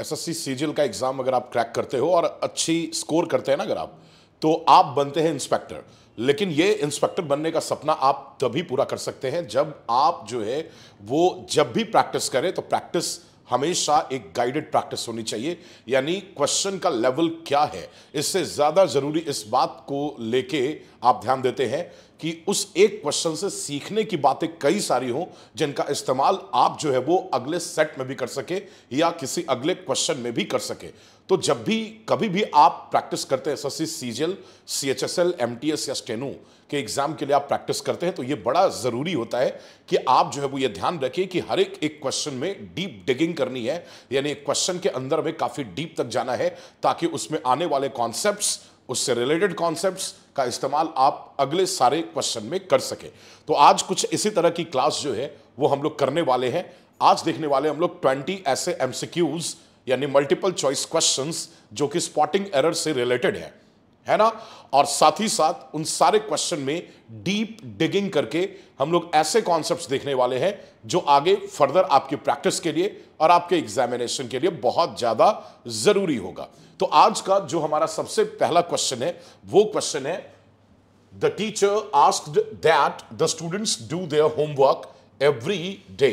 SSC CGL का exam अगर आप क्रैक करते हो और अच्छी स्कोर करते हैं ना अगर आप तो आप बनते हैं इंस्पेक्टर लेकिन ये इंस्पेक्टर बनने का सपना आप तभी पूरा कर सकते हैं जब आप जो है वो जब भी प्रैक्टिस करें तो प्रैक्टिस हमेशा एक गाइडेड प्रैक्टिस होनी चाहिए यानी क्वेश्चन का लेवल क्या है इससे ज़्यादा ज़रूरी इस बात को लेके आप ध्यान देते हैं कि उस एक क्वेश्चन से सीखने की बातें कई सारी हों जिनका इस्तेमाल आप जो है वो अगले सेट में भी कर सके या किसी अगले क्वेश्चन में भी कर सके तो जब भी कभी भी आप प्रैक्टिस करते हैं S S C C G L C H S L M T S या स्टेनो के एग्जाम के लिए आप प्रैक्टिस करते हैं तो ये बड़ा ज़रूरी होता है कि आप जो है वो ये ध्यान रखिए कि हर एक एक क्वेश्चन में डीप डिगिंग करनी है यानी एक क्वेश्चन के अंदर में काफ़ी डीप तक जाना है ताकि उसमें आने वाले कॉन्सेप्ट उससे रिलेटेड कॉन्सेप्ट का इस्तेमाल आप अगले सारे क्वेश्चन में कर सके तो आज कुछ इसी तरह की क्लास जो है वो हम लोग करने वाले हैं आज देखने वाले हम लोग ट्वेंटी ऐसे एमसीक्यूज़ यानी मल्टीपल चॉइस क्वेश्चंस जो कि स्पॉटिंग एरर से रिलेटेड है है ना और साथ ही साथ उन सारे क्वेश्चन में डीप डिगिंग करके हम लोग ऐसे कॉन्सेप्ट्स देखने वाले हैं जो आगे फर्दर आपकी प्रैक्टिस के लिए और आपके एग्जामिनेशन के लिए बहुत ज़्यादा ज़रूरी होगा तो आज का जो हमारा सबसे पहला क्वेश्चन है वो क्वेश्चन है the teacher asked that the students do their homework every day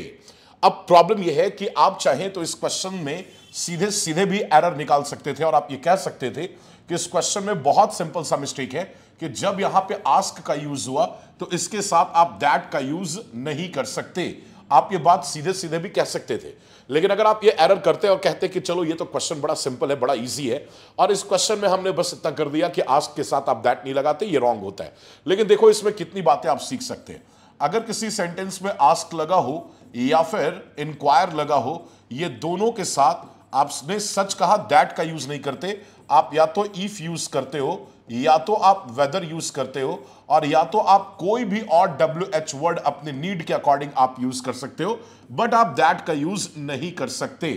अब प्रॉब्लम यह है कि आप चाहें तो इस क्वेश्चन में सीधे सीधे भी एरर निकाल सकते थे और आप ये कह सकते थे कि इस क्वेश्चन में बहुत सिंपल सा मिस्टेक है कि जब यहां पे आस्क का यूज हुआ तो इसके साथ आप दैट का यूज नहीं कर सकते आप ये बात सीधे सीधे भी कह सकते थे लेकिन अगर आप ये एरर करते और कहते कि चलो ये तो क्वेश्चन बड़ा सिंपल है बड़ा इजी है और इस क्वेश्चन में हमने बस इतना कर दिया कि आस्क के साथ आप दैट नहीं लगाते ये रॉन्ग होता है लेकिन देखो इसमें कितनी बातें आप सीख सकते हैं अगर किसी सेंटेंस में आस्क लगा हो या फिर इंक्वायर लगा हो ये दोनों के साथ आपने सच कहा दैट का यूज नहीं करते आप या तो इफ यूज करते हो या तो आप वेदर यूज करते हो और या तो आप कोई भी और डब्ल्यू एच वर्ड अपने नीड के अकॉर्डिंग आप यूज कर सकते हो बट आप दैट का यूज नहीं कर सकते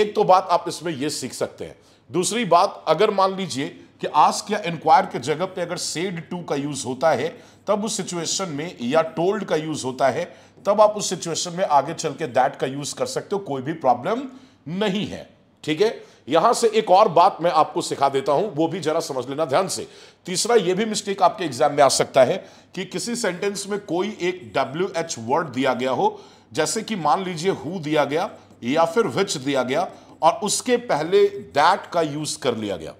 एक तो बात आप इसमें यह सीख सकते हैं दूसरी बात अगर मान लीजिए कि आस्क या इंक्वायर के जगह पे अगर सेड टू का यूज होता है तब उस सिचुएशन में या टोल्ड का यूज होता है तब आप उस सिचुएशन में आगे चल के दैट का यूज कर सकते हो कोई भी प्रॉब्लम नहीं है ठीक है यहां से एक और बात मैं आपको सिखा देता हूं वो भी जरा समझ लेना ध्यान से तीसरा ये भी मिस्टेक आपके एग्जाम में आ सकता है कि किसी सेंटेंस में कोई एक डब्ल्यू एच वर्ड दिया गया हो जैसे कि मान लीजिए हु दिया गया या फिर विच दिया गया और उसके पहले दैट का यूज कर लिया गया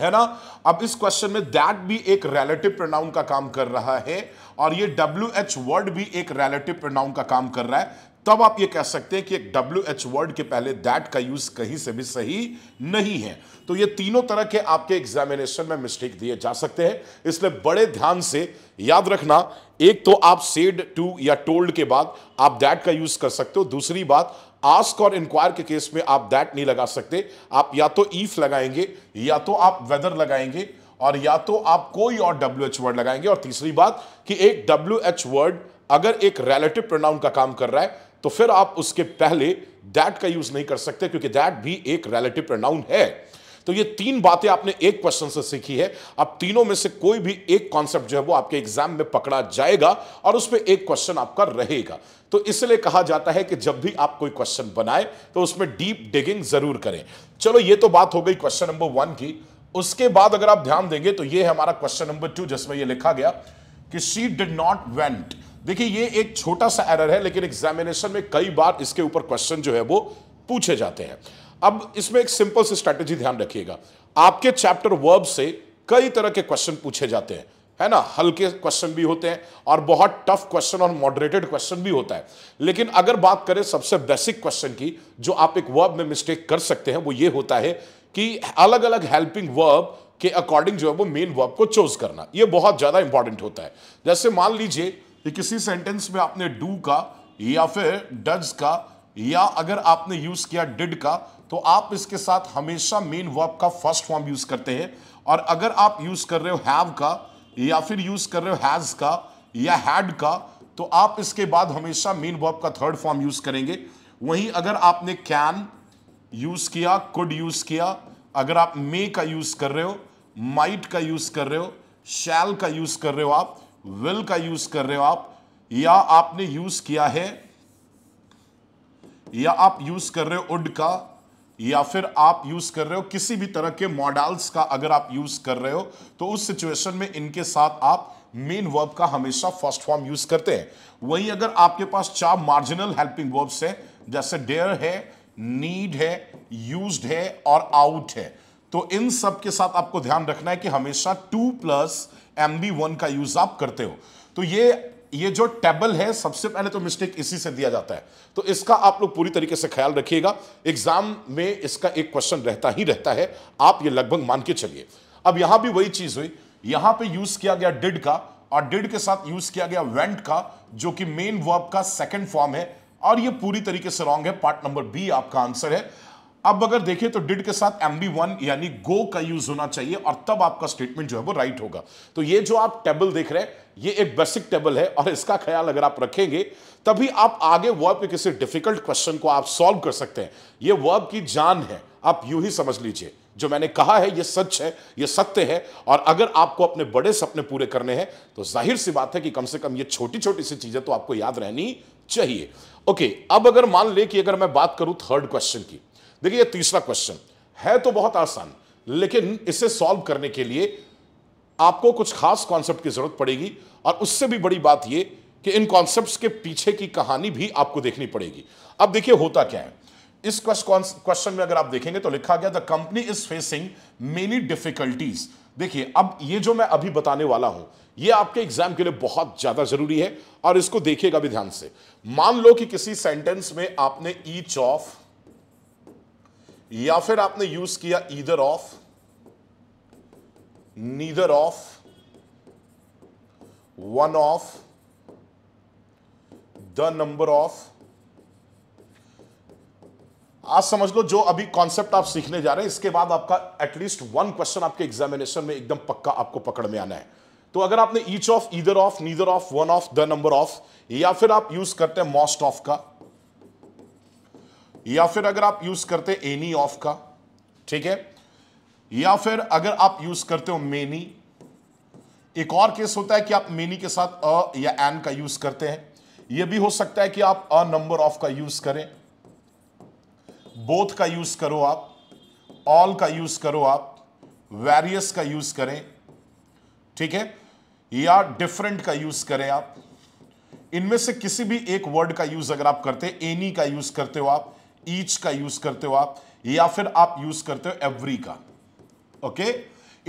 है ना अब इस क्वेश्चन में दैट भी एक रिलेटिव प्रोनाउन का काम कर रहा है और ये डब्ल्यू एच वर्ड भी एक रिलेटिव प्रोनाउन का काम कर रहा है तब आप ये कह सकते हैं कि एक डब्ल्यू एच वर्ड के पहले दैट का यूज कहीं से भी सही नहीं है तो ये तीनों तरह के आपके एग्जामिनेशन में मिस्टेक दिए जा सकते हैं इसलिए बड़े ध्यान से याद रखना एक तो आप सेड टू या टोल्ड के बाद आप दैट का यूज कर सकते हो दूसरी बात आस्क और इंक्वायर के केस में आप दैट नहीं लगा सकते आप या तो ईफ लगाएंगे या तो आप वेदर लगाएंगे और या तो आप कोई और डब्ल्यू एच वर्ड लगाएंगे और तीसरी बात कि एक डब्ल्यू एच वर्ड अगर एक रिलेटिव प्रोनाउन का काम कर रहा है तो फिर आप उसके पहले दैट का यूज नहीं कर सकते क्योंकि दैट भी एक रिलेटिव प्रोनाउन है तो ये तीन बातें आपने एक क्वेश्चन से सीखी है अब तीनों में से कोई भी एक कॉन्सेप्ट जो है वो आपके एग्जाम में पकड़ा जाएगा और उस पर एक क्वेश्चन आपका रहेगा तो इसलिए कहा जाता है कि जब भी आप कोई क्वेश्चन बनाए तो उसमें डीप डिगिंग जरूर करें चलो ये तो बात हो गई क्वेश्चन नंबर वन की उसके बाद अगर आप ध्यान देंगे तो ये है हमारा क्वेश्चन नंबर टू जिसमें यह लिखा गया कि शी डिड नॉट वेंट देखिए ये एक छोटा सा एरर है लेकिन एग्जामिनेशन में कई बार इसके ऊपर क्वेश्चन जो है वो पूछे जाते हैं अब इसमें एक सिंपल सी स्ट्रैटेजी ध्यान रखिएगा आपके चैप्टर वर्ब से कई तरह के क्वेश्चन पूछे जाते हैं है ना हल्के क्वेश्चन भी होते हैं और बहुत टफ क्वेश्चन और मॉडरेटेड क्वेश्चन भी होता है लेकिन अगर बात करें सबसे बेसिक क्वेश्चन की जो आप एक वर्ब में मिस्टेक कर सकते हैं वो ये होता है कि अलग अलग हेल्पिंग वर्ब के अकॉर्डिंग जो है वो मेन वर्ब को चूज करना ये बहुत ज्यादा इंपॉर्टेंट होता है जैसे मान लीजिए कि किसी सेंटेंस में आपने डू का या फिर डज का या अगर आपने यूज किया डिड का तो आप इसके साथ हमेशा मेन वर्ब का फर्स्ट फॉर्म यूज करते हैं और अगर आप यूज कर रहे हो हैव का या फिर यूज कर रहे हो हैज का या हैड का तो आप इसके बाद हमेशा मेन वर्ब का थर्ड फॉर्म यूज करेंगे वहीं अगर आपने कैन यूज किया कुड यूज किया अगर आप मे का यूज कर रहे हो माइट का यूज कर रहे हो शैल का यूज कर रहे हो आप विल का यूज कर रहे हो आप या आपने यूज किया है या आप यूज कर रहे हो उड का या फिर आप यूज कर रहे हो किसी भी तरह के मॉडल्स का अगर आप यूज कर रहे हो तो उस सिचुएशन में इनके साथ आप मेन वर्ब का हमेशा फर्स्ट फॉर्म यूज करते हैं वहीं अगर आपके पास चार मार्जिनल हेल्पिंग वर्ब्स हैं जैसे डेयर है नीड है यूज्ड है और आउट है तो इन सब के साथ आपको ध्यान रखना है कि हमेशा to plus M B one का यूज आप करते हो तो ये ये जो टेबल है सबसे पहले तो मिस्टेक इसी से दिया जाता है तो इसका आप लोग पूरी तरीके से ख्याल रखिएगा एग्जाम में इसका एक क्वेश्चन रहता ही रहता है आप ये लगभग मान के चलिए अब यहां भी वही चीज हुई यहां पे यूज किया गया डिड का और डिड के साथ यूज किया गया वेंट का जो कि मेन वर्ब का सेकेंड फॉर्म है और ये पूरी तरीके से रॉन्ग है पार्ट नंबर बी आपका आंसर है अब अगर देखें तो डिड के साथ एम बी वन यानी गो का यूज होना चाहिए और तब आपका स्टेटमेंट जो है वो राइट होगा तो ये जो आप टेबल देख रहे हैं ये एक बेसिक टेबल है और इसका ख्याल अगर आप रखेंगे तभी आप आगे वर्ब के किसी डिफिकल्ट क्वेश्चन को आप सॉल्व कर सकते हैं ये वर्ब की जान है आप यू ही समझ लीजिए जो मैंने कहा है ये सच है ये सत्य है और अगर आपको अपने बड़े सपने पूरे करने हैं तो जाहिर सी बात है कि कम से कम ये छोटी छोटी सी चीजें तो आपको याद रहनी चाहिए ओके अब अगर मान ले कि अगर मैं बात करूं थर्ड क्वेश्चन की देखिए ये तीसरा क्वेश्चन है तो बहुत आसान लेकिन इसे सॉल्व करने के लिए आपको कुछ खास कॉन्सेप्ट की जरूरत पड़ेगी और उससे भी बड़ी बात यह कि इन कॉन्सेप्ट्स के पीछे की कहानी भी आपको देखनी पड़ेगी अब देखिए होता क्या है इस क्वेश्चन में अगर आप देखेंगे तो लिखा गया the company is facing many difficulties देखिए अब ये जो मैं अभी बताने वाला हूं ये आपके एग्जाम के लिए बहुत ज्यादा जरूरी है और इसको देखिएगा भी ध्यान से मान लो कि किसी सेंटेंस में आपने ईच ऑफ या फिर आपने यूज किया either of neither of one of the number of आज समझ लो जो अभी कॉन्सेप्ट आप सीखने जा रहे हैं इसके बाद आपका एटलीस्ट वन क्वेश्चन आपके एग्जामिनेशन में एकदम पक्का आपको पकड़ में आना है तो अगर आपने each of either of neither of one of the number of या फिर आप यूज करते हैं मोस्ट ऑफ का या फिर अगर आप यूज करते एनी ऑफ का ठीक है या फिर अगर आप यूज करते हो मेनी एक और केस होता है कि आप मेनी के साथ अ या एन का यूज करते हैं यह भी हो सकता है कि आप अ नंबर ऑफ का यूज करें बोथ का यूज करो आप ऑल का यूज करो आप वेरियस का यूज करें ठीक है या डिफरेंट का यूज करें आप इनमें से किसी भी एक वर्ड का यूज अगर आप करते एनी का यूज करते हो आप ईच का यूज करते हो आप या फिर आप यूज करते हो एवरी का ओके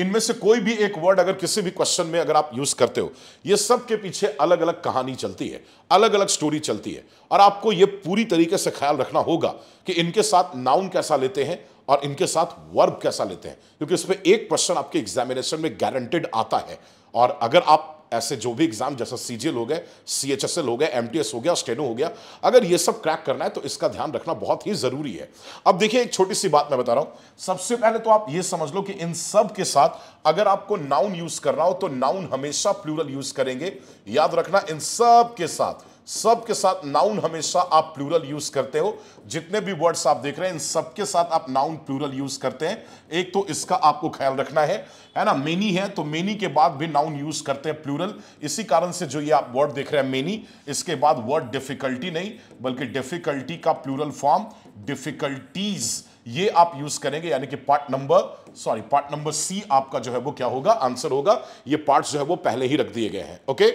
इनमें से कोई भी एक वर्ड अगर किसी भी क्वेश्चन में अगर आप यूज करते हो ये सब के पीछे अलग अलग कहानी चलती है अलग अलग स्टोरी चलती है और आपको ये पूरी तरीके से ख्याल रखना होगा कि इनके साथ नाउन कैसा लेते हैं और इनके साथ वर्ब कैसा लेते हैं क्योंकि उस पर एक क्वेश्चन आपके एग्जामिनेशन में गारंटेड आता है और अगर आप ऐसे जो भी एग्जाम जैसा सीजीएल हो गए सी एच एस एल हो गए एम टी एस हो गया स्टेनो हो गया अगर ये सब क्रैक करना है तो इसका ध्यान रखना बहुत ही जरूरी है अब देखिए एक छोटी सी बात मैं बता रहा हूं सबसे पहले तो आप ये समझ लो कि इन सब के साथ अगर आपको नाउन यूज करना हो तो नाउन हमेशा प्लूरल यूज करेंगे याद रखना इन सब के साथ सब के साथ नाउन हमेशा आप प्लूरल यूज करते हो जितने भी वर्ड्स आप देख रहे हैं इन सब के साथ आप नाउन प्लूरल यूज करते हैं एक तो इसका आपको ख्याल रखना है है ना मेनी है तो मेनी के बाद भी नाउन यूज करते हैं प्लूरल इसी कारण से जो ये आप वर्ड देख रहे हैं मेनी इसके बाद वर्ड डिफिकल्टी नहीं बल्कि डिफिकल्टी का प्लूरल फॉर्म डिफिकल्टीज ये आप यूज करेंगे यानी कि part number sorry part number C आपका जो है वो क्या होगा आंसर होगा ये पार्ट जो है वो पहले ही रख दिए गए हैं ओके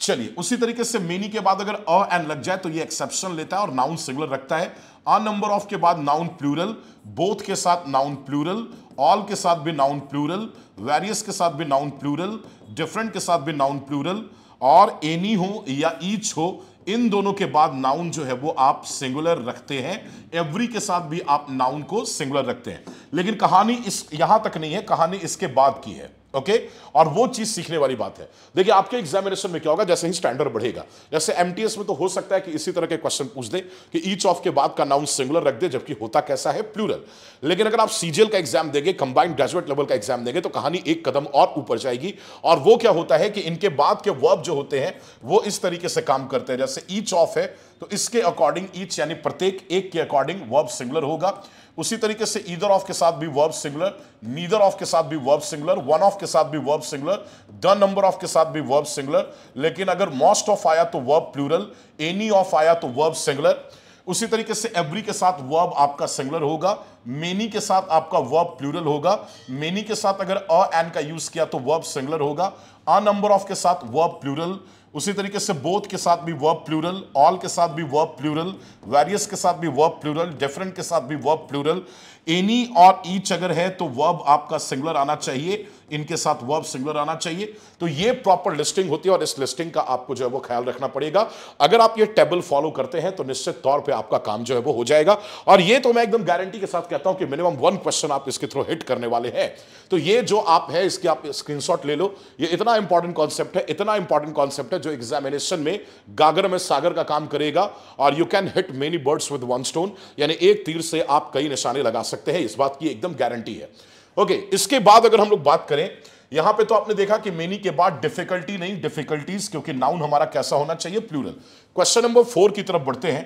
चलिए उसी तरीके से मेनी के बाद अगर अ एंड लग जाए तो ये एक्सेप्शन लेता है और नाउन सिंगुलर रखता है अ नंबर ऑफ के बाद नाउन प्लूरल बोथ के साथ नाउन प्लूरल ऑल के साथ भी नाउन प्लूरल वेरियस के साथ भी नाउन प्लूरल डिफरेंट के साथ भी नाउन प्लूरल और एनी हो या ईच हो इन दोनों के बाद नाउन जो है वो आप सिंगुलर रखते हैं एवरी के साथ भी आप नाउन को सिंगुलर रखते हैं लेकिन कहानी इस यहां तक नहीं है कहानी इसके बाद की है ओके okay? और वो चीज सीखने वाली बात है देखिए आपके एग्जामिनेशन में क्या होगा जैसे ही स्टैंडर्ड बढ़ेगा जैसे एमटीएस में तो हो सकता है कि इसी तरह के क्वेश्चन पूछ दे कि ईच ऑफ के बाद का नाउन सिंगुलर रख दे जबकि होता कैसा है प्लूरल लेकिन अगर आप सीजीएल का एग्जाम देंगे कंबाइंड ग्रेजुएट लेवल का एग्जाम देंगे तो कहानी एक कदम और ऊपर जाएगी और वो क्या होता है कि इनके बाद के वर्ब जो होते हैं वो इस तरीके से काम करते हैं जैसे ईच ऑफ है तो इसके अकॉर्डिंग ईच यानी प्रत्येक एक के अकॉर्डिंग वर्ब सिंगुलर होगा उसी तरीके से ईदर ऑफ के साथ भी वर्ब सिंगुलर नीदर ऑफ के साथ भी वर्ब सिंगुलर वन ऑफ के साथ भी verb singular the number of के साथ भी वर्ब सिंगुलर लेकिन अगर मोस्ट ऑफ आया तो वर्ब प्लूरल एनी ऑफ आया तो वर्ब सिंगुलर उसी तरीके से एवरी के साथ वर्ब आपका सिंगुलर होगा मेनी के साथ आपका वर्ब प्लूरल होगा मेनी के साथ अगर अ एन का यूज किया तो वर्ब सिंगुलर होगा अ नंबर ऑफ के साथ वर्ब प्लूरल उसी तरीके से बोथ के साथ भी वर्ब प्लूरल ऑल के साथ भी वर्ब प्लूरल वेरियस के साथ भी वर्ब प्लूरल डिफरेंट के साथ भी वर्ब प्लूरल एनी और ईच अगर है तो वर्ब आपका सिंगुलर आना चाहिए इनके साथ वर्ब सिंगुलर आना चाहिए तो ये प्रॉपर लिस्टिंग होती है और इस लिस्टिंग का आपको जो है वो ख्याल रखना पड़ेगा अगर आप ये टेबल फॉलो करते हैं तो निश्चित तौर पे आपका काम जो है वो हो जाएगा और ये तो मैं एकदम गारंटी के साथ कहता हूं कि मिनिमम वन क्वेश्चन आप इसके थ्रू हिट करने वाले हैं तो ये जो आप है इसके आप स्क्रीनशॉट ले लो ये इतना इंपॉर्टेंट कॉन्सेप्ट है इतना इंपॉर्टेंट कॉन्सेप्ट है जो एग्जामिनेशन में गागर में सागर का काम करेगा और you can hit many birds with one stone यानी एक तीर से आप कई निशाने लगा सकते सकते हैं इस बात की एकदम गारंटी है ओके okay, इसके बाद अगर हम लोग बात करें यहां पे तो आपने देखा कि मेनी के बाद डिफिकल्टी नहीं डिफिकल्टीज क्योंकि नाउन हमारा कैसा होना चाहिए प्लूरल क्वेश्चन नंबर फोर की तरफ बढ़ते हैं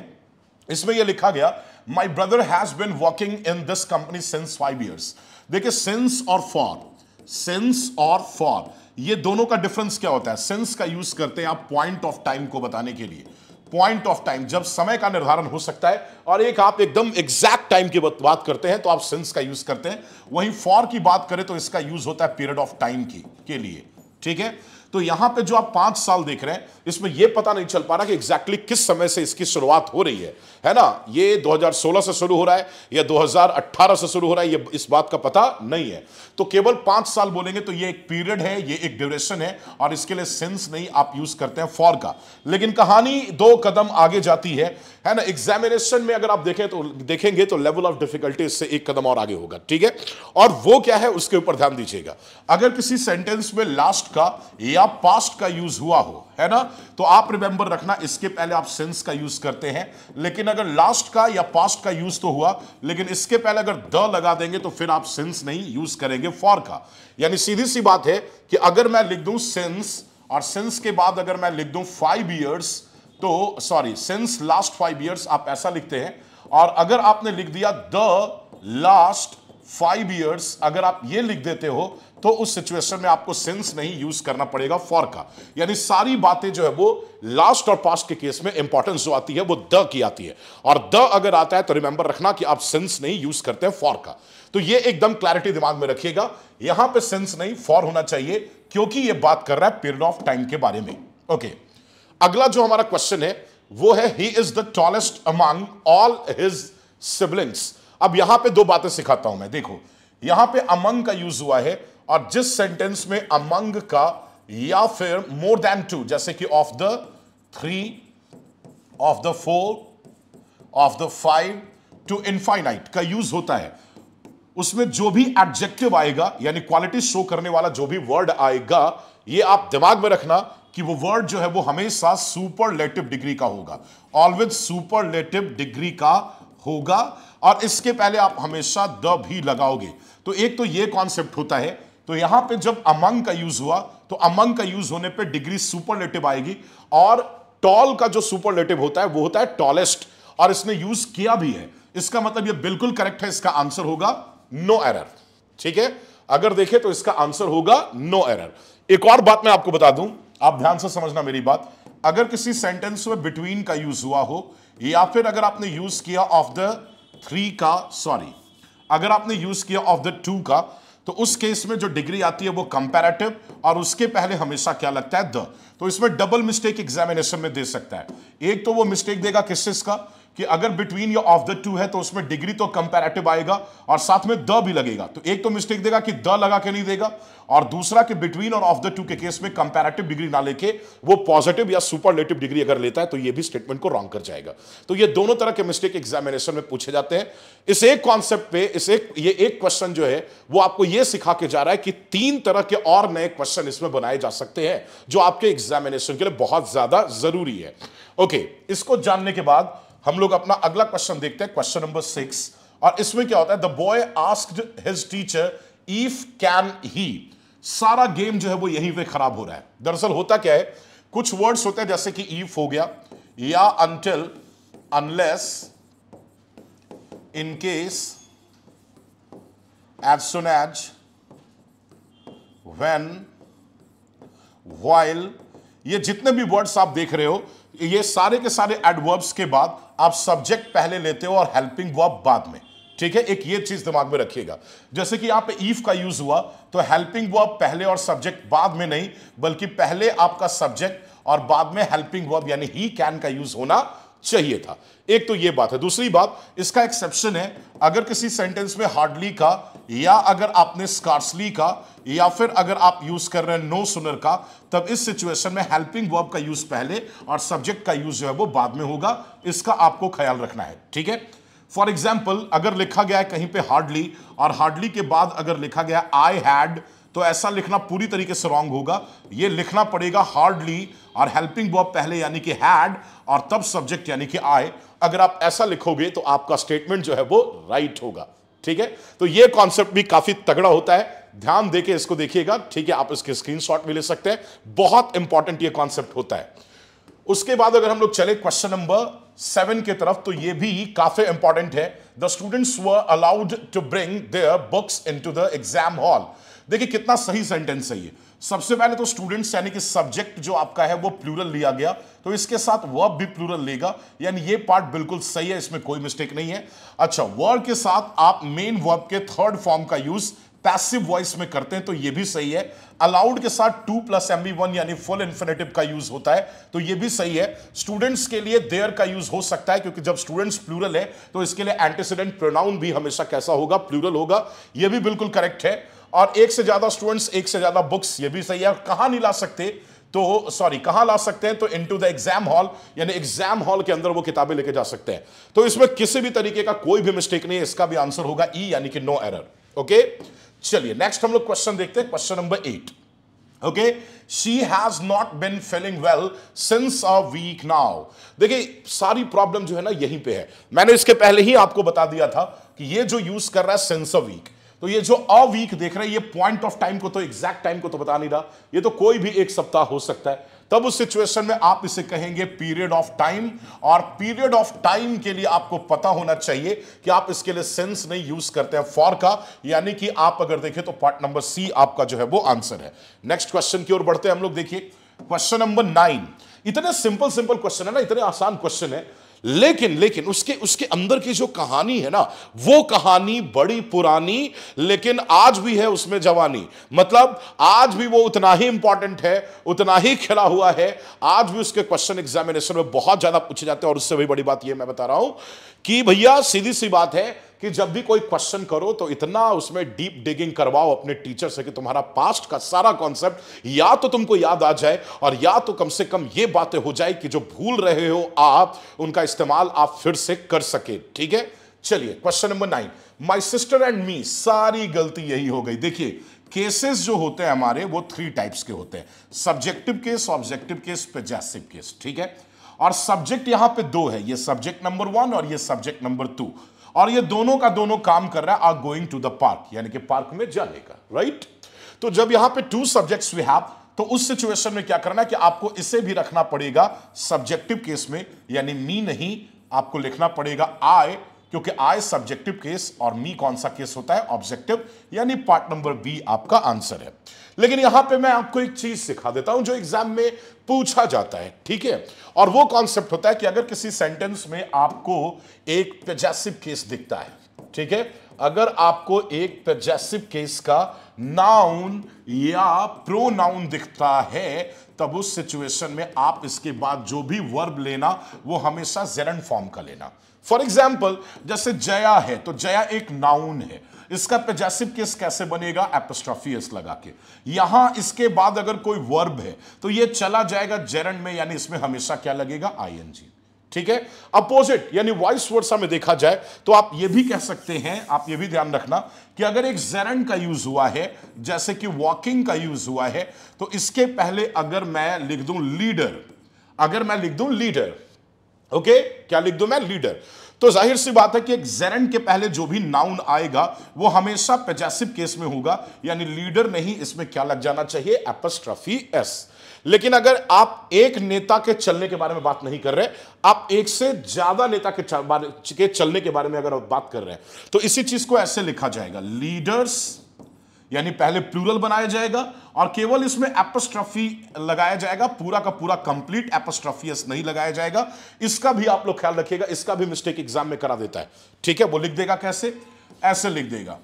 इसमें यह लिखा गया my brother has been working in this company since five years देखिए सिंस और फॉर सिंस और फॉर ये दोनों का डिफरेंस क्या होता है सिंस का यूज करते हैं आप पॉइंट ऑफ टाइम को बताने के लिए पॉइंट ऑफ टाइम जब समय का निर्धारण हो सकता है और एक आप एकदम एग्जैक्ट टाइम की बात करते हैं तो आप सेंस का यूज करते हैं वहीं फॉर की बात करें तो इसका यूज होता है पीरियड ऑफ टाइम की के लिए ठीक है तो यहां पे जो आप पांच साल देख रहे हैं इसमें यह पता नहीं चल पा रहा कि एग्जैक्टली exactly किस समय से इसकी शुरुआत हो रही है है ना ये 2016 से शुरू हो रहा है या 2018 से शुरू हो रहा है ये इस बात का पता नहीं है तो केवल पांच साल बोलेंगे तो ये एक पीरियड है ये एक ड्यूरेशन है और इसके लिए सेंस नहीं आप यूज करते हैं फॉर का लेकिन कहानी दो कदम आगे जाती है है ना एग्जामिनेशन में अगर आप देखें तो देखेंगे तो लेवल ऑफ डिफिकल्टी इससे एक कदम और आगे होगा ठीक है और वो क्या है उसके ऊपर ध्यान दीजिएगा अगर किसी सेंटेंस में लास्ट का या पास्ट का यूज हुआ हो है ना तो आप रिमेंबर रखना इसके पहले आप सेंस का यूज करते हैं लेकिन अगर लास्ट का या पास्ट का यूज तो हुआ लेकिन इसके पहले अगर द लगा देंगे तो फिर आप सेंस नहीं यूज करेंगे फॉर का यानी सीधी सी बात है कि अगर मैं लिख दूं सेंस और सेंस के बाद अगर मैं लिख दूं फाइव ईयर्स तो sorry since last five years आप ऐसा लिखते हैं और अगर आपने लिख दिया द लास्ट फाइव ईयर्स अगर आप ये लिख देते हो तो उस सिचुएशन में आपको सेंस नहीं यूज करना पड़ेगा फॉर का यानी सारी बातें जो है वो लास्ट और पास्ट के केस में इंपॉर्टेंस जो आती है वो द की आती है और द अगर आता है तो रिमेंबर रखना कि आप सेंस नहीं यूज करते हैं फॉर का तो ये एकदम क्लैरिटी दिमाग में रखिएगा यहां पे सेंस नहीं फॉर होना चाहिए क्योंकि ये बात कर रहा है पीरियड ऑफ टाइम के बारे में ओके okay. अगला जो हमारा क्वेश्चन है वो है he is the tallest among all his siblings अब यहां पर दो बातें सिखाता हूं मैं देखो यहां पे अमंग का यूज हुआ है और जिस सेंटेंस में अमंग का या फिर मोर देन टू जैसे कि of the three of the four of the five to infinite का यूज होता है उसमें जो भी एडजेक्टिव आएगा यानी क्वालिटी शो करने वाला जो भी वर्ड आएगा ये आप दिमाग में रखना कि वो वर्ड जो है वो हमेशा सुपरलेटिव डिग्री का होगा ऑलवेज सुपरलेटिव डिग्री का होगा और इसके पहले आप हमेशा द भी लगाओगे तो एक तो ये कॉन्सेप्ट होता है तो यहां पे जब अमंग का यूज हुआ तो अमंग का यूज होने पे डिग्री सुपरलेटिव आएगी और टॉल का जो सुपरलेटिव होता है वो होता है टॉलेस्ट और इसने यूज किया भी है इसका मतलब ये बिल्कुल करेक्ट है इसका आंसर होगा नो एरर ठीक है अगर देखे तो इसका आंसर होगा नो एरर एक और बात मैं आपको बता दूं आप ध्यान से समझना मेरी बात अगर किसी सेंटेंस में बिटवीन का यूज हुआ हो या फिर अगर आपने यूज किया ऑफ द थ्री का सॉरी अगर आपने यूज किया ऑफ द टू का तो उस केस में जो डिग्री आती है वो कंपैरेटिव और उसके पहले हमेशा क्या लगता है द तो इसमें डबल मिस्टेक एग्जामिनेशन में दे सकता है एक तो वो मिस्टेक देगा किस चीज का कि अगर बिटवीन या ऑफ द टू है तो उसमें डिग्री तो कंपैरेटिव आएगा और साथ में द भी लगेगा तो एक तो मिस्टेक देगा कि द लगा के नहीं देगा और दूसरा कि बिटवीन और ऑफ द टू के केस में कंपैरेटिव डिग्री ना लेके वो पॉजिटिव या सुपरलेटिव डिग्री अगर लेता है तो ये भी स्टेटमेंट को रॉन्ग कर जाएगा तो ये दोनों तरह के मिस्टेक एग्जामिनेशन में पूछे जाते हैं इस एक कॉन्सेप्ट पे इस एक ये एक क्वेश्चन जो है वो आपको ये सिखा के जा रहा है कि तीन तरह के और नए क्वेश्चन इसमें बनाए जा सकते हैं जो आपके एग्जामिनेशन के लिए बहुत ज्यादा जरूरी है ओके इसको जानने के बाद हम लोग अपना अगला क्वेश्चन देखते हैं क्वेश्चन नंबर सिक्स और इसमें क्या होता है the boy asked his teacher if can he सारा गेम जो है वो यहीं पे खराब हो रहा है दरअसल होता क्या है कुछ वर्ड्स होते हैं जैसे कि ईफ हो गया या until unless in case as soon as when while ये जितने भी वर्ड्स आप देख रहे हो ये सारे के सारे एडवर्ब्स के बाद आप सब्जेक्ट पहले लेते हो और हेल्पिंग वर्ब बाद में ठीक है एक ये चीज दिमाग में रखिएगा जैसे कि आप ईफ का यूज हुआ तो हेल्पिंग वर्ब पहले और सब्जेक्ट बाद में नहीं बल्कि पहले आपका सब्जेक्ट और बाद में हेल्पिंग वर्ब यानी ही कैन का यूज होना चाहिए था एक तो यह बात है दूसरी बात इसका एक्सेप्शन है अगर किसी सेंटेंस में हार्डली का या अगर आपने स्कार्सली का या फिर अगर आप यूज कर रहे हैं नो सुनर का तब इस सिचुएशन में हेल्पिंग वर्ब का यूज पहले और सब्जेक्ट का यूज जो है वो बाद में होगा इसका आपको ख्याल रखना है ठीक है फॉर एग्जाम्पल अगर लिखा गया है कहीं पे हार्डली और हार्डली के बाद अगर लिखा गया आई हैड तो ऐसा लिखना पूरी तरीके से रॉन्ग होगा ये लिखना पड़ेगा हार्डली और हेल्पिंग बॉब पहले यानी कि हैड और तब सब्जेक्ट यानी कि आए अगर आप ऐसा लिखोगे तो आपका स्टेटमेंट जो है वो राइट होगा ठीक है तो ये कॉन्सेप्ट भी काफी तगड़ा होता है ध्यान देके इसको देखिएगा ठीक है आप इसके स्क्रीनशॉट भी ले सकते हैं बहुत इंपॉर्टेंट ये कॉन्सेप्ट होता है उसके बाद अगर हम लोग चले क्वेश्चन नंबर सेवन की तरफ तो ये भी काफी इंपॉर्टेंट है the students were allowed to bring their books into the exam hall देखिए कितना सही सेंटेंस है ये सबसे पहले तो स्टूडेंट्स यानी कि सब्जेक्ट जो आपका है वो प्लूरल लिया गया तो इसके साथ वर्ब भी प्लूरल लेगा यानी ये पार्ट बिल्कुल सही है इसमें कोई मिस्टेक नहीं है अच्छा वर्ड के साथ आप मेन वर्ब के थर्ड फॉर्म का यूज पैसिव वॉइस में करते हैं तो ये भी सही है अलाउड के साथ to plus M B one यानी फुल इन्फिनेटिव का यूज होता है तो ये भी सही है स्टूडेंट्स के लिए देयर का यूज हो सकता है क्योंकि जब स्टूडेंट्स प्लूरल है तो इसके लिए एंटीसीडेंट प्रोनाउन भी हमेशा कैसा होगा प्लूरल होगा ये भी बिल्कुल करेक्ट है और एक से ज़्यादा स्टूडेंट्स एक से ज़्यादा बुक्स ये भी सही है कहा नहीं ला सकते तो सॉरी कहां ला सकते हैं तो इनटू द एग्जाम हॉल यानी एग्जाम हॉल के अंदर वो किताबें लेके जा सकते हैं तो इसमें किसी भी तरीके का कोई भी मिस्टेक नहीं है इसका भी आंसर होगा ई e, यानी कि नो एरर ओके चलिए नेक्स्ट हम लोग क्वेश्चन देखते हैं question number eight okay she has not been feeling well since a week now देखिए सारी प्रॉब्लम जो है ना यहीं पे है मैंने इसके पहले ही आपको बता दिया था कि ये जो यूज कर रहा है सिंस अ वीक तो ये जो अ वीक देख रहे हैं ये पॉइंट ऑफ टाइम को तो एग्जैक्ट टाइम को तो बता नहीं रहा ये तो कोई भी एक सप्ताह हो सकता है तब उस सिचुएशन में आप इसे कहेंगे पीरियड ऑफ टाइम और पीरियड ऑफ टाइम के लिए आपको पता होना चाहिए कि आप इसके लिए सेंस नहीं यूज करते हैं फॉर का यानी कि आप अगर देखें तो पार्ट नंबर सी आपका जो है वो आंसर है नेक्स्ट क्वेश्चन की ओर बढ़ते हैं हम लोग देखिए क्वेश्चन नंबर नाइन इतने सिंपल सिंपल क्वेश्चन है ना इतने आसान क्वेश्चन है लेकिन लेकिन उसके उसके अंदर की जो कहानी है ना वो कहानी बड़ी पुरानी लेकिन आज भी है उसमें जवानी मतलब आज भी वो उतना ही इंपॉर्टेंट है उतना ही खिला हुआ है आज भी उसके क्वेश्चन एग्जामिनेशन में बहुत ज्यादा पूछे जाते हैं और उससे भी बड़ी बात यह मैं बता रहा हूं कि भैया सीधी सी बात है कि जब भी कोई क्वेश्चन करो तो इतना उसमें डीप डिगिंग करवाओ अपने टीचर से कि तुम्हारा पास्ट का सारा कॉन्सेप्ट या तो तुमको याद आ जाए और या तो कम से कम ये बातें हो जाए कि जो भूल रहे हो आप उनका इस्तेमाल आप फिर से कर सके ठीक है चलिए question number nine my sister and me सारी गलती यही हो गई देखिए केसेस जो होते हैं हमारे वो थ्री टाइप्स के होते हैं subjective case objective case possessive case ठीक है और सब्जेक्ट यहां पे दो है ये सब्जेक्ट नंबर वन और ये सब्जेक्ट नंबर टू और ये दोनों का दोनों काम कर रहा है are going to the park यानी कि पार्क में जाने राइट तो जब यहां पे टू सब्जेक्ट्स वी हैव तो उस सिचुएशन में क्या करना है कि आपको इसे भी रखना पड़ेगा सब्जेक्टिव केस में यानी मी नहीं आपको लिखना पड़ेगा आई क्योंकि आई सब्जेक्टिव केस और मी कौन सा केस होता है ऑब्जेक्टिव यानी पार्ट नंबर बी आपका आंसर है लेकिन यहां पे मैं आपको एक चीज सिखा देता हूं जो एग्जाम में पूछा जाता है ठीक है और वो कॉन्सेप्ट होता है कि अगर किसी सेंटेंस में आपको एक पेजेसिव केस दिखता है ठीक है अगर आपको एक पेजेसिव केस का नाउन या प्रोनाउन दिखता है तब उस सिचुएशन में आप इसके बाद जो भी वर्ब लेना वो हमेशा जेरन फॉर्म का लेना फॉर एग्जाम्पल जैसे जया है तो जया एक नाउन है इसका पेजेसिव केस कैसे बनेगा एपोस्ट्रॉफी एस लगा के यहां इसके बाद अगर कोई वर्ब है तो ये चला जाएगा जेरन में यानी इसमें हमेशा क्या लगेगा आईएनजी ठीक है अपोजिट यानी वॉइस वर्सा में देखा जाए तो आप ये भी कह सकते हैं आप ये भी ध्यान रखना कि अगर एक जेरन का यूज हुआ है जैसे कि वॉकिंग का यूज हुआ है तो इसके पहले अगर मैं लिख दूं लीडर अगर मैं लिख दूं लीडर ओके क्या लिख दो मैं लीडर तो जाहिर सी बात है कि एक जेरेंड के पहले जो भी नाउन आएगा वो हमेशा पेजेसिव केस में होगा यानी लीडर नहीं इसमें क्या लग जाना चाहिए एपस्ट्रफी एस लेकिन अगर आप एक नेता के चलने के बारे में बात नहीं कर रहे आप एक से ज्यादा नेता के, के चलने के बारे में अगर आप बात कर रहे हैं तो इसी चीज को ऐसे लिखा जाएगा लीडर्स यानी पहले प्लूरल बनाया जाएगा और केवल इसमें एपोस्ट्रफी लगाया जाएगा पूरा का पूरा कंप्लीट एपोस्ट्रफियस नहीं लगाया जाएगा इसका भी आप लोग ख्याल रखिएगा इसका भी मिस्टेक एग्जाम में करा देता है ठीक है वो लिख देगा कैसे ऐसे लिख देगा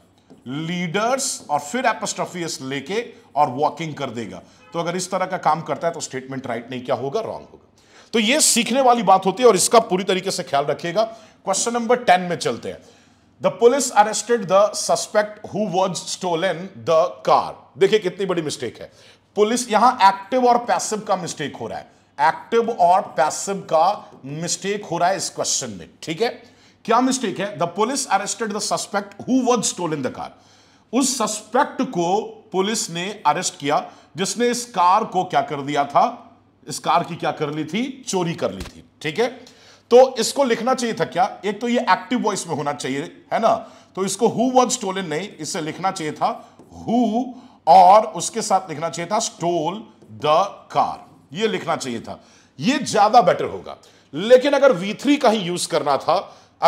लीडर्स और फिर एपोस्ट्रफियस लेके और वॉकिंग कर देगा तो अगर इस तरह का काम करता है तो स्टेटमेंट राइट नहीं क्या होगा रॉन्ग होगा तो ये सीखने वाली बात होती है और इसका पूरी तरीके से ख्याल रखिएगा क्वेश्चन नंबर टेन में चलते हैं The police arrested the suspect who was stolen the car देखिए कितनी बड़ी मिस्टेक है पुलिस यहां एक्टिव और पैसिव का मिस्टेक हो रहा है एक्टिव और पैसिव का मिस्टेक हो रहा है इस क्वेश्चन में ठीक है क्या मिस्टेक है the police arrested the suspect who was in the car उस सस्पेक्ट को पुलिस ने अरेस्ट किया जिसने इस कार को क्या कर दिया था इस कार की क्या कर ली थी चोरी कर ली थी ठीक है तो इसको लिखना चाहिए था क्या एक तो ये एक्टिव वॉइस में होना चाहिए है ना तो इसको हु वॉज स्टोलन नहीं इसे लिखना चाहिए था हु और उसके साथ लिखना चाहिए था स्टोल द कार ये लिखना चाहिए था ये ज्यादा बेटर होगा लेकिन अगर V3 का ही यूज करना था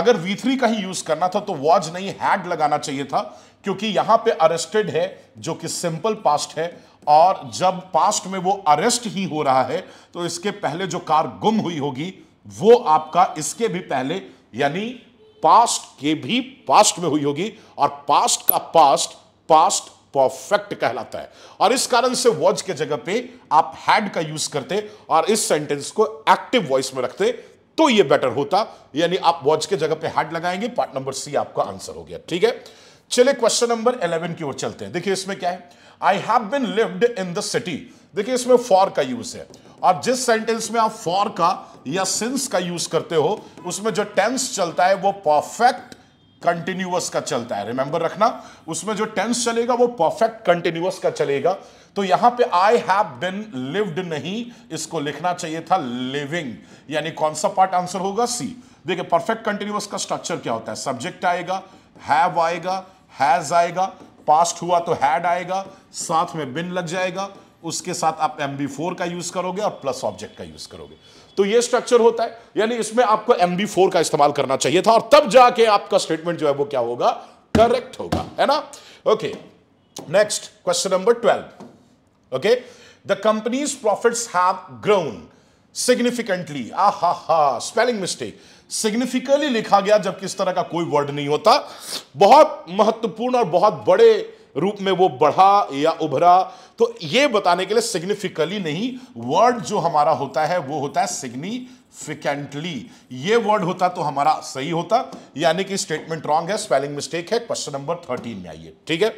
अगर V3 का ही यूज करना था तो वॉज नहीं हैड लगाना चाहिए था क्योंकि यहां पे अरेस्टेड है जो कि सिंपल पास्ट है और जब पास्ट में वो अरेस्ट ही हो रहा है तो इसके पहले जो कार गुम हुई होगी वो आपका इसके भी पहले यानी पास्ट के भी पास्ट में हुई होगी और पास्ट का पास्ट पास्ट परफेक्ट कहलाता है और इस कारण से वॉज के जगह पे आप हैड का यूज करते और इस सेंटेंस को एक्टिव वॉइस में रखते तो ये बेटर होता यानी आप वॉज के जगह पे हैड लगाएंगे पार्ट नंबर सी आपका आंसर हो गया ठीक है चलिए क्वेश्चन नंबर 11 की ओर चलते हैं देखिए इसमें क्या है I have been lived in the city देखिए इसमें फॉर का यूज है और जिस सेंटेंस में आप फॉर का या सिंस का यूज करते हो उसमें जो टेंस चलता है वो परफेक्ट कंटिन्यूअस का चलता है रिमेंबर रखना उसमें जो टेंस चलेगा वो परफेक्ट कंटिन्यूअस का चलेगा तो यहां पे आई हैव बिन लिव्ड नहीं इसको लिखना चाहिए था लिविंग यानी कौन सा पार्ट आंसर होगा सी देखिए परफेक्ट कंटिन्यूअस का स्ट्रक्चर क्या होता है सब्जेक्ट आएगा हैव आएगा हैज आएगा पास्ट हुआ तो हैड आएगा साथ में बिन लग जाएगा उसके साथ आप एम फोर का यूज करोगे और प्लस ऑब्जेक्ट का यूज करोगे तो ये स्ट्रक्चर होता है यानी इसमें आपको एम फोर का इस्तेमाल करना चाहिए था और तब जाके आपका स्टेटमेंट जो है वो क्या होगा करेक्ट होगा है ना okay next question number twelve okay the companies profits have grown significantly आ हा हा स्पेलिंग मिस्टेक सिग्निफिकली लिखा गया जबकि इस तरह का कोई वर्ड नहीं होता बहुत महत्वपूर्ण और बहुत बड़े रूप में वो बढ़ा या उभरा तो ये बताने के लिए सिग्निफिकली नहीं वर्ड जो हमारा होता है वो होता है सिग्निफिकेंटली ये वर्ड होता तो हमारा सही होता यानी कि स्टेटमेंट रॉन्ग है स्पेलिंग मिस्टेक है क्वेश्चन नंबर थर्टीन में आइए ठीक है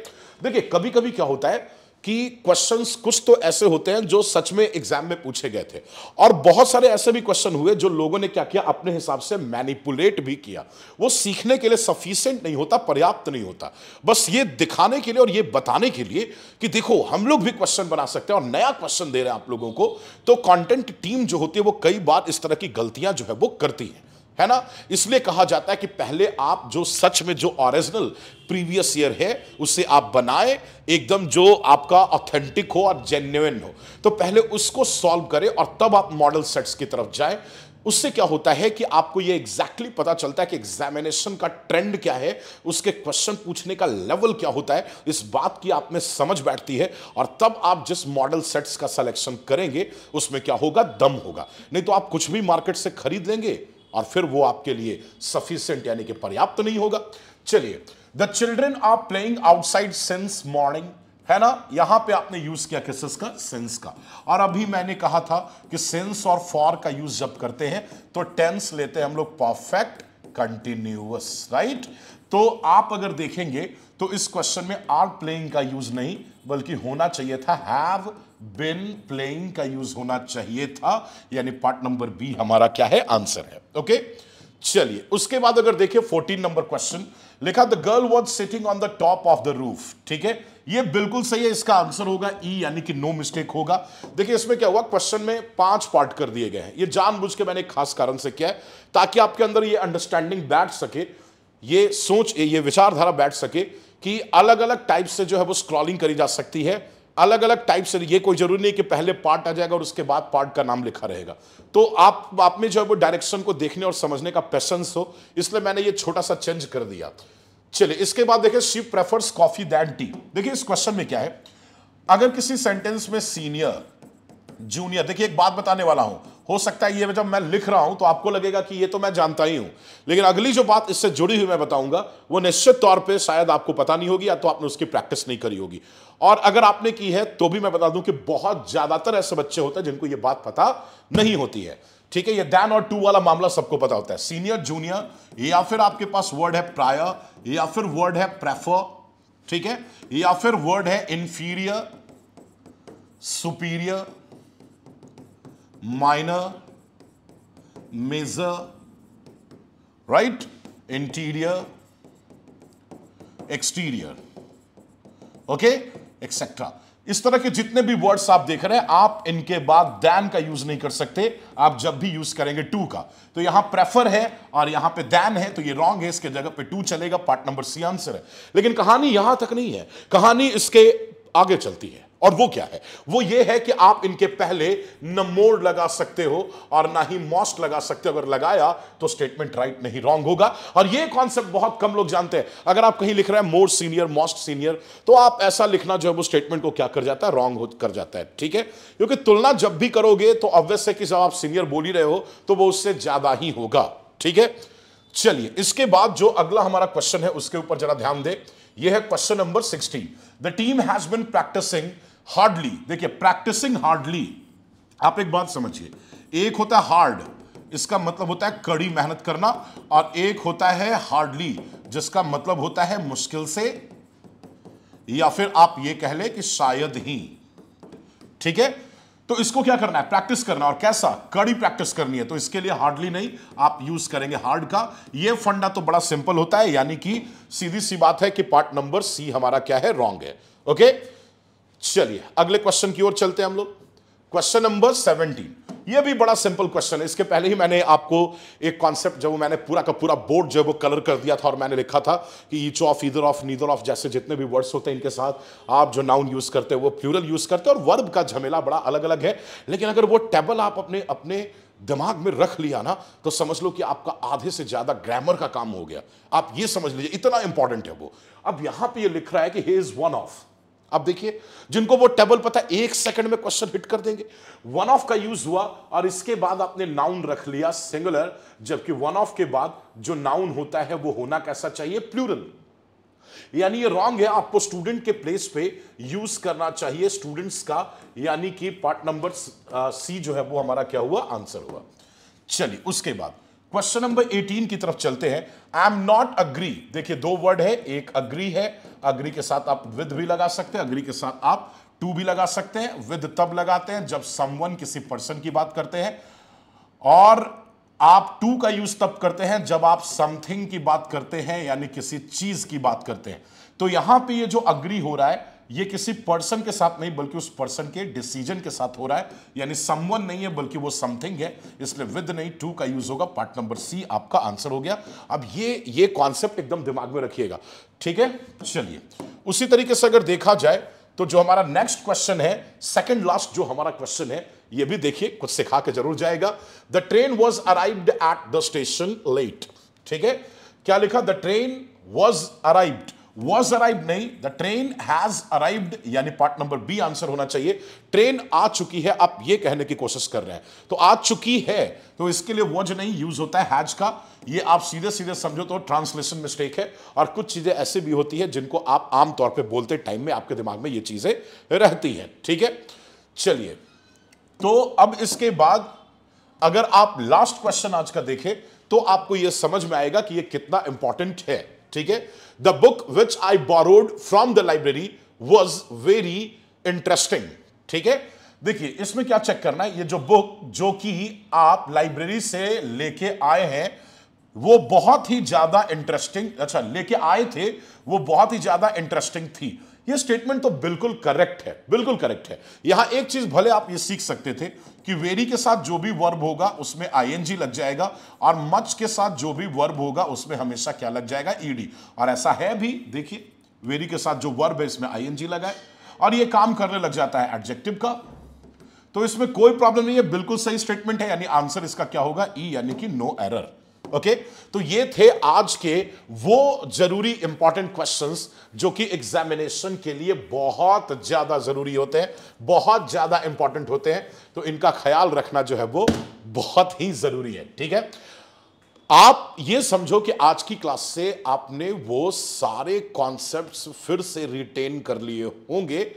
देखिए कभी कभी क्या होता है कि क्वेश्चंस कुछ तो ऐसे होते हैं जो सच में एग्जाम में पूछे गए थे और बहुत सारे ऐसे भी क्वेश्चन हुए जो लोगों ने क्या किया अपने हिसाब से मैनिपुलेट भी किया वो सीखने के लिए सफिशियंट नहीं होता पर्याप्त नहीं होता बस ये दिखाने के लिए और ये बताने के लिए कि देखो हम लोग भी क्वेश्चन बना सकते हैं और नया क्वेश्चन दे रहे हैं आप लोगों को तो कॉन्टेंट टीम जो होती है वो कई बार इस तरह की गलतियां जो है वो करती है है ना इसलिए कहा जाता है कि पहले आप जो सच में जो ओरिजिनल प्रीवियस ईयर है उसे आप बनाए एकदम जो आपका ऑथेंटिक हो और जेन्युन हो तो पहले उसको सॉल्व करें और तब आप मॉडल सेट्स की तरफ जाए उससे क्या होता है कि आपको ये एग्जैक्टली exactly पता चलता है कि एग्जामिनेशन का ट्रेंड क्या है उसके क्वेश्चन पूछने का लेवल क्या होता है इस बात की आप में समझ बैठती है और तब आप जिस मॉडल सेट्स का सिलेक्शन करेंगे उसमें क्या होगा दम होगा नहीं तो आप कुछ भी मार्केट से खरीद लेंगे और फिर वो आपके लिए सफिशियंट यानी कि पर्याप्त तो नहीं होगा चलिए the children are playing outside since morning है ना यहां पे आपने यूज किया किस का सेंस का और अभी मैंने कहा था कि सेंस और फॉर का यूज जब करते हैं तो टेंस लेते हैं हम लोग परफेक्ट कंटिन्यूअस राइट तो आप अगर देखेंगे तो इस क्वेश्चन में आर प्लेइंग का यूज नहीं बल्कि होना चाहिए था हैव बिन प्लेइंग का यूज होना चाहिए था यानी पार्ट नंबर बी हमारा क्या है आंसर है ओके चलिए उसके बाद अगर देखिए 14 नंबर क्वेश्चन लिखा the girl was sitting on the top of the roof ठीक है ये बिल्कुल सही है इसका आंसर होगा ई e, यानी कि नो मिस्टेक होगा देखिए इसमें क्या हुआ क्वेश्चन में पांच पार्ट कर दिए गए हैं ये जानबूझ के मैंने खास कारण से किया है ताकि आपके अंदर ये अंडरस्टैंडिंग बैठ सके ये सोच ये विचारधारा बैठ सके कि अलग अलग टाइप से जो है वो स्क्रॉलिंग करी जा सकती है अलग अलग टाइप से ये कोई जरूरी नहीं कि पहले पार्ट आ जाएगा और उसके बाद पार्ट का नाम लिखा रहेगा तो आप आप में जो है वो डायरेक्शन को देखने और समझने का पैसेंस हो इसलिए मैंने ये छोटा सा चेंज कर दिया चलिए इसके बाद देखिए she prefers coffee than tea देखिए इस क्वेश्चन में क्या है अगर किसी सेंटेंस में सीनियर जूनियर देखिए एक बात बताने वाला हूं हो सकता है ये जब मैं लिख रहा हूं तो आपको लगेगा कि ये तो मैं जानता ही हूं लेकिन अगली जो बात इससे जुड़ी हुई मैं बताऊंगा वो निश्चित तौर पे शायद आपको पता नहीं होगी या तो आपने उसकी प्रैक्टिस नहीं करी होगी और अगर आपने की है तो भी मैं बता दूं कि बहुत ज्यादातर ऐसे बच्चे होते हैं जिनको यह बात पता नहीं होती है ठीक है ये डैन और टू वाला मामला सबको पता होता है सीनियर जूनियर या फिर आपके पास वर्ड है प्राय या फिर वर्ड है प्रेफर ठीक है या फिर वर्ड है inferior superior minor, major, right? Interior, exterior, okay, etc. इस तरह के जितने भी वर्ड्स आप देख रहे हैं आप इनके बाद दैन का यूज नहीं कर सकते आप जब भी यूज करेंगे टू का तो यहां प्रेफर है और यहां पे दैन है तो ये रॉन्ग है इसके जगह पे टू चलेगा पार्ट नंबर सी आंसर है लेकिन कहानी यहां तक नहीं है कहानी इसके आगे चलती है और वो क्या है वो ये है कि आप इनके पहले न मोड़ लगा सकते हो और ना ही मॉस्ट लगा सकते हो अगर लगाया तो स्टेटमेंट राइट नहीं रॉन्ग होगा और ये कॉन्सेप्ट बहुत कम लोग जानते हैं अगर आप कहीं लिख रहे हैं मोर सीनियर मॉस्ट सीनियर तो आप ऐसा लिखना जो है वो स्टेटमेंट को क्या कर जाता है रॉन्ग कर जाता है ठीक है क्योंकि तुलना जब भी करोगे तो ऑब्वियस है कि जब आप सीनियर बोल ही रहे हो तो वो उससे ज्यादा ही होगा ठीक है चलिए इसके बाद जो अगला हमारा क्वेश्चन है उसके ऊपर जरा ध्यान दे यह है question number sixteen the team has been practicing hardly देखिए प्रैक्टिसिंग हार्डली आप एक बात समझिए एक होता है हार्ड इसका मतलब होता है कड़ी मेहनत करना और एक होता है हार्डली जिसका मतलब होता है मुश्किल से या फिर आप यह कह ले कि शायद ही ठीक है तो इसको क्या करना है प्रैक्टिस करना और कैसा कड़ी प्रैक्टिस करनी है तो इसके लिए हार्डली नहीं आप यूज करेंगे हार्ड का ये फंडा तो बड़ा सिंपल होता है यानी कि सीधी सी बात है कि पार्ट नंबर सी हमारा क्या है रॉन्ग है ओके चलिए अगले क्वेश्चन की ओर चलते हैं हम लोग क्वेश्चन नंबर सेवनटीन ये भी बड़ा सिंपल क्वेश्चन है इसके पहले ही मैंने आपको एक कॉन्सेप्ट जब मैंने पूरा का पूरा बोर्ड जो है वो कलर कर दिया था और मैंने लिखा था कि each of either of neither of जैसे जितने भी वर्ड्स होते हैं इनके साथ आप जो नाउन यूज करते हैं वो प्लूरल यूज करते हैं और वर्ब का झमेला बड़ा अलग अलग है लेकिन अगर वो टेबल आप अपने अपने दिमाग में रख लिया ना तो समझ लो कि आपका आधे से ज्यादा ग्रामर का काम हो गया आप ये समझ लीजिए इतना इंपॉर्टेंट है वो अब यहां पर यह लिख रहा है कि ही इज वन ऑफ अब देखिए जिनको वो टेबल पता है एक सेकंड में क्वेश्चन हिट कर देंगे वन ऑफ का यूज हुआ और इसके बाद आपने नाउन रख लिया सिंगुलर जबकि वन ऑफ के बाद जो नाउन होता है वो होना कैसा चाहिए प्लूरल यानी ये रॉन्ग है आपको स्टूडेंट के प्लेस पे यूज करना चाहिए स्टूडेंट्स का यानी कि पार्ट नंबर सी जो है वो हमारा क्या हुआ आंसर हुआ चलिए उसके बाद क्वेश्चन नंबर 18 की तरफ चलते हैं आई एम नॉट अग्री देखिए दो वर्ड है एक अग्री है अग्री के साथ आप विद भी लगा सकते हैं अग्री के साथ आप टू भी लगा सकते हैं विद तब लगाते हैं जब समवन किसी पर्सन की बात करते हैं और आप टू का यूज तब करते हैं जब आप समथिंग की बात करते हैं यानी किसी चीज की बात करते हैं तो यहां पे ये जो अग्री हो रहा है ये किसी पर्सन के साथ नहीं बल्कि उस पर्सन के डिसीजन के साथ हो रहा है यानी समवन नहीं है बल्कि वो समथिंग है इसलिए विद नहीं टू का यूज होगा पार्ट नंबर सी आपका आंसर हो गया अब ये ये कॉन्सेप्ट एकदम दिमाग में रखिएगा ठीक है चलिए उसी तरीके से अगर देखा जाए तो जो हमारा नेक्स्ट क्वेश्चन है सेकेंड लास्ट जो हमारा क्वेश्चन है ये भी देखिए कुछ सिखा के जरूर जाएगा the train was arrived at the station late ठीक है क्या लिखा the train was arrived was arrive नहीं द ट्रेन हैज अराइव्ड यानी पार्ट नंबर बी आंसर होना चाहिए ट्रेन आ चुकी है आप ये कहने की कोशिश कर रहे हैं तो आ चुकी है तो इसके लिए वॉज नहीं यूज होता है हैज का ये आप सीधे सीधे समझो तो ट्रांसलेशन मिस्टेक है और कुछ चीजें ऐसी भी होती है जिनको आप आमतौर पर बोलते टाइम में आपके दिमाग में ये चीजें रहती है ठीक है चलिए तो अब इसके बाद अगर आप लास्ट क्वेश्चन आज का देखें तो आपको यह समझ में आएगा कि यह कितना इंपॉर्टेंट है ठीक है the book which I borrowed from the library was very interesting ठीक है देखिए इसमें क्या चेक करना है ये जो बुक जो कि आप लाइब्रेरी से लेके आए हैं वो बहुत ही ज्यादा इंटरेस्टिंग अच्छा लेके आए थे वो बहुत ही ज्यादा इंटरेस्टिंग थी ये स्टेटमेंट तो बिल्कुल करेक्ट है बिल्कुल करेक्ट है यहां एक चीज भले आप ये सीख सकते थे कि वेरी के साथ जो भी वर्ब होगा उसमें आईएनजी लग जाएगा और मच के साथ जो भी वर्ब होगा उसमें हमेशा क्या लग जाएगा ईडी और ऐसा है भी देखिए वेरी के साथ जो वर्ब है इसमें आईएनजी लगा लगाए और ये काम करने लग जाता है एडजेक्टिव का तो इसमें कोई प्रॉब्लम नहीं है बिल्कुल सही स्टेटमेंट है यानी आंसर इसका क्या होगा ई e, यानी कि नो एरर ओके तो ये थे आज के वो जरूरी इंपॉर्टेंट क्वेश्चंस जो कि एग्जामिनेशन के लिए बहुत ज्यादा जरूरी होते हैं बहुत ज्यादा इंपॉर्टेंट होते हैं तो इनका ख्याल रखना जो है वो बहुत ही जरूरी है ठीक है आप ये समझो कि आज की क्लास से आपने वो सारे कॉन्सेप्ट्स फिर से रिटेन कर लिए होंगे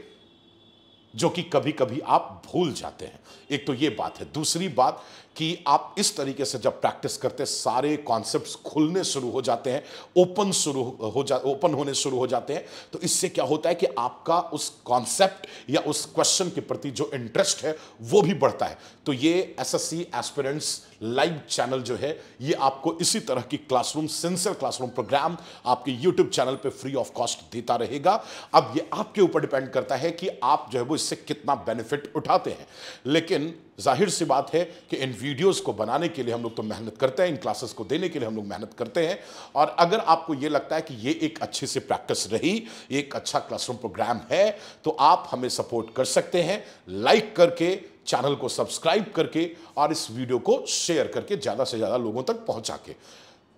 जो कि कभी कभी आप भूल जाते हैं एक तो ये बात है दूसरी बात कि आप इस तरीके से जब प्रैक्टिस करते सारे कॉन्सेप्ट्स खुलने शुरू हो जाते हैं ओपन शुरू हो जा ओपन होने शुरू हो जाते हैं तो इससे क्या होता है कि आपका उस कॉन्सेप्ट या उस क्वेश्चन के प्रति जो इंटरेस्ट है वो भी बढ़ता है तो ये एसएससी एस्पिरेंट्स लाइव चैनल जो है ये आपको इसी तरह की क्लासरूम सेंसर क्लासरूम प्रोग्राम आपके यूट्यूब चैनल पे फ्री ऑफ कॉस्ट देता रहेगा अब ये आपके ऊपर डिपेंड करता है कि आप जो है वो इससे कितना बेनिफिट उठाते हैं लेकिन जाहिर सी बात है कि इन वीडियोस को बनाने के लिए हम लोग तो मेहनत करते हैं इन क्लासेस को देने के लिए हम लोग मेहनत करते हैं और अगर आपको ये लगता है कि ये एक अच्छी सी प्रैक्टिस रही एक अच्छा क्लासरूम प्रोग्राम है तो आप हमें सपोर्ट कर सकते हैं लाइक करके चैनल को सब्सक्राइब करके और इस वीडियो को शेयर करके ज़्यादा से ज़्यादा लोगों तक पहुंचा के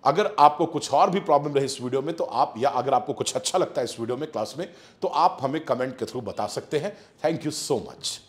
अगर आपको कुछ और भी प्रॉब्लम रहे इस वीडियो में तो आप या अगर आपको कुछ अच्छा लगता है इस वीडियो में क्लास में तो आप हमें कमेंट के थ्रू बता सकते हैं थैंक यू सो मच